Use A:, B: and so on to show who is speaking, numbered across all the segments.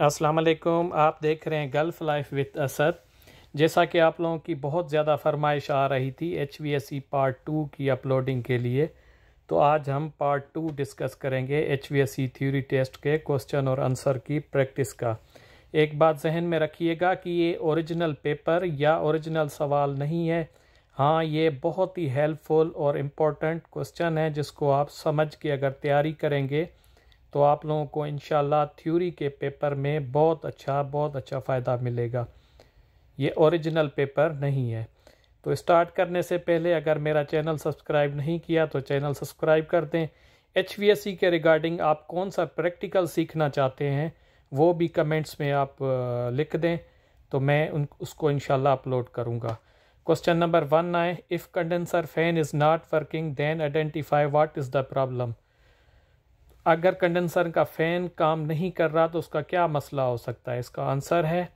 A: अस्सलाम वालेकुम आप देख रहे हैं गल्फ़ लाइफ विद असद जैसा कि आप लोगों की बहुत ज़्यादा फरमाइश आ रही थी H V S E part two की अपलोडिंग के लिए तो आज हम पार्ट टू डिस्कस करेंगे H V S E theory test के क्वेश्चन और आंसर की प्रैक्टिस का एक बात जहन में रखिएगा कि ये ओरिजिनल पेपर या ओरिजिनल सवाल नहीं है हाँ ये बहुत ही हेल्पफुल और इम्पोर्टेंट क्वेश्चन है जिसको आप समझ के अगर तैयारी करेंगे तो आप लोगों को इन थ्योरी के पेपर में बहुत अच्छा बहुत अच्छा फ़ायदा मिलेगा ये ओरिजिनल पेपर नहीं है तो स्टार्ट करने से पहले अगर मेरा चैनल सब्सक्राइब नहीं किया तो चैनल सब्सक्राइब कर दें एच के रिगार्डिंग आप कौन सा प्रैक्टिकल सीखना चाहते हैं वो भी कमेंट्स में आप लिख दें तो मैं उन उसको इन अपलोड करूँगा क्वेश्चन नंबर वन आए if condenser fan is not working then identify what is the problem अगर कंडेंसर का फ़ैन काम नहीं कर रहा तो उसका क्या मसला हो सकता है इसका आंसर है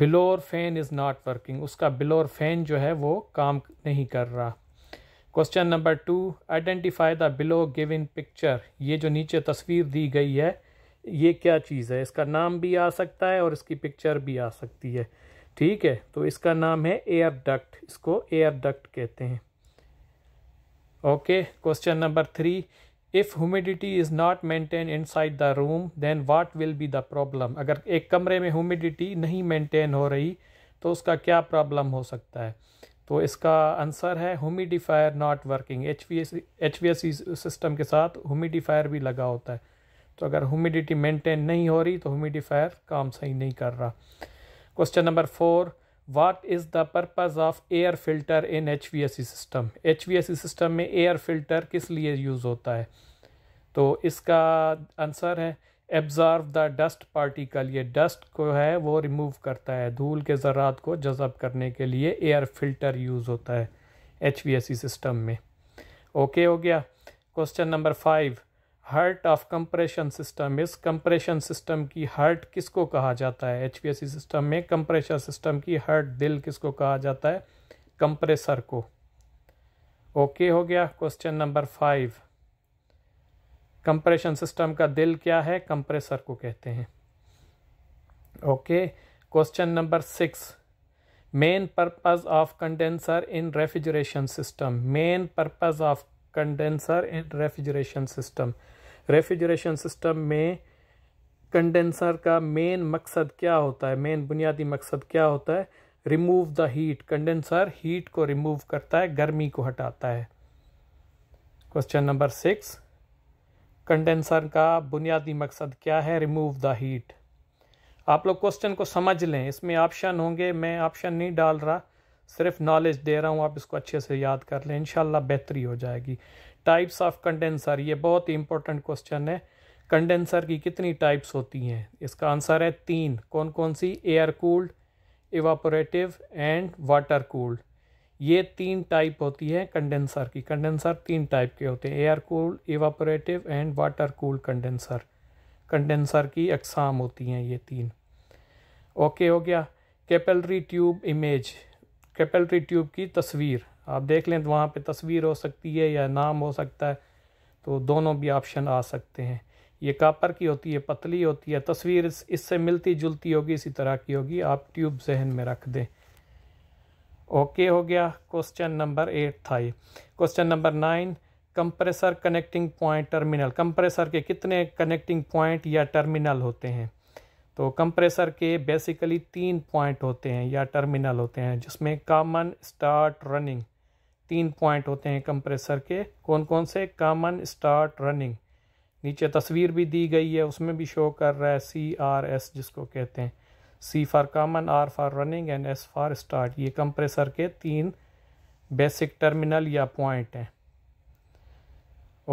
A: blower fan is not working उसका बिलोर फ़ैन जो है वो काम नहीं कर रहा question number two identify the below in picture ये जो नीचे तस्वीर दी गई है ये क्या चीज़ है इसका नाम भी आ सकता है और इसकी पिक्चर भी आ सकती है ठीक है तो इसका नाम है एयर डक्ट इसको एयर डक्ट कहते हैं okay question number three if humidity is not maintain inside the room than what will be the problem अगर एक कमरे में ह्यूमिडिटी नहीं मेंटेन हो रही तो उसका क्या प्रॉब्लम हो सकता है तो इसका आंसर है humidifier not working H V S H V S system के साथ ह्यूमिडिफायर भी लगा होता है तो अगर ह्यूमिडिटी मेंटेन नहीं हो रही तो ह्यूमिडिफायर काम सही नहीं कर रहा question number four what is the purpose of air filter in H V S C system H V S C system में एयर फिल्टर किस लिए यूज़ होता है तो इसका आंसर है एब्जॉर्व द डस्ट पार्टिकल ये डस्ट को है वो रिमूव करता है धूल के ज़रात को जज़ब करने के लिए एयर फिल्टर यूज़ होता है H V S C system में ओके okay हो गया question number five heart of compression system इस कंप्रेशन सिस्टम की हार्ट किसको कहा जाता है एच सिस्टम में कंप्रेशन सिस्टम की हार्ट दिल किसको कहा जाता है कंप्रेसर को ओके okay हो गया question number five compression system का दिल क्या है कंप्रेसर को कहते हैं okay question number six main purpose of condenser in refrigeration system main purpose of condenser in refrigeration system refrigeration system में कंडेंसर का मेन मकसद क्या होता है मेन बुनियादी मकसद क्या होता है remove the heat condenser heat को रिमूव करता है गर्मी को हटाता है क्वेश्चन नंबर सिक्स कंडेंसर का बुनियादी मकसद क्या है रिमूव द हीट आप लोग क्वेश्चन को समझ लें इसमें ऑप्शन होंगे मैं ऑप्शन नहीं डाल रहा सिर्फ नॉलेज दे रहा हूँ आप इसको अच्छे से याद कर लें इन बेहतरी हो जाएगी टाइप्स ऑफ कंडेंसर ये बहुत ही इंपॉर्टेंट क्वेश्चन है कंडेंसर की कितनी टाइप्स होती हैं इसका आंसर है तीन कौन कौन सी air cooled evaporative and water cooled ये तीन टाइप होती है कंडेंसर की कंडेंसर तीन टाइप के होते हैं air cooled evaporative and water cooled condenser condenser की अकसाम होती हैं ये तीन ओके हो गया capillary tube image capillary tube की तस्वीर आप देख लें तो वहाँ पे तस्वीर हो सकती है या नाम हो सकता है तो दोनों भी ऑप्शन आ सकते हैं ये कापर की होती है पतली होती है तस्वीर इससे मिलती जुलती होगी इसी तरह की होगी आप ट्यूब जहन में रख दें ओके हो गया क्वेश्चन नंबर एट था ये question number nine compressor connecting point terminal compressor के कितने कनेक्टिंग पॉइंट या टर्मिनल होते हैं तो कंप्रेसर के बेसिकली तीन पॉइंट होते हैं या टर्मिनल होते हैं जिसमें कॉमन स्टार्ट रनिंग तीन पॉइंट होते हैं कंप्रेसर के कौन कौन से कॉमन स्टार्ट रनिंग नीचे तस्वीर भी दी गई है उसमें भी शो कर रहा है सी आर एस जिसको कहते हैं C for common R for running and S for start ये कंप्रेसर के तीन बेसिक टर्मिनल या पॉइंट हैं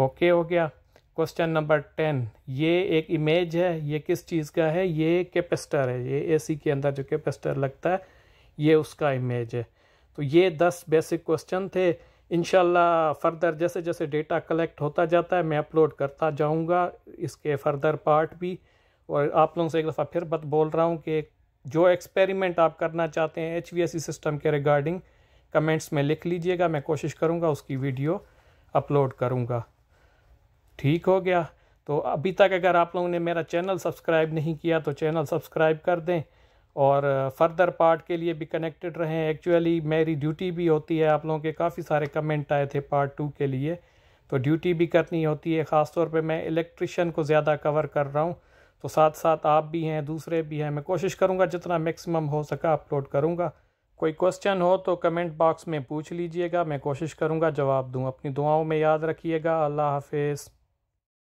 A: ओके हो गया क्वेश्चन नंबर टेन ये एक इमेज है ये किस चीज़ का है ये कैपेसिटर है ये एसी के अंदर जो कैपेसिटर लगता है ये उसका इमेज है तो ये दस बेसिक क्वेश्चन थे इन फर्दर जैसे जैसे डेटा कलेक्ट होता जाता है मैं अपलोड करता जाऊँगा इसके फर्दर पार्ट भी और आप लोगों से एक दफ़ा फिर बत बोल रहा हूँ कि जो एक्सपेरिमेंट आप करना चाहते हैं एच सिस्टम के रिगार्डिंग कमेंट्स में लिख लीजिएगा मैं कोशिश करूँगा उसकी वीडियो अपलोड करूँगा ठीक हो गया तो अभी तक अगर आप लोगों ने मेरा चैनल सब्सक्राइब नहीं किया तो चैनल सब्सक्राइब कर दें और फर्दर पार्ट के लिए भी कनेक्टेड रहें एक्चुअली मेरी ड्यूटी भी होती है आप लोगों के काफ़ी सारे कमेंट आए थे पार्ट टू के लिए तो ड्यूटी भी करनी होती है ख़ास तौर पे मैं इलेक्ट्रिशियन को ज़्यादा कवर कर रहा हूँ तो साथ साथ आप भी हैं दूसरे भी हैं मैं कोशिश करूँगा जितना मैक्सिमम हो सका अपलोड करूँगा कोई क्वेश्चन हो तो कमेंट बॉक्स में पूछ लीजिएगा मैं कोशिश करूँगा जवाब दूँ अपनी दुआओं में याद रखिएगा अल्लाह हाफिज़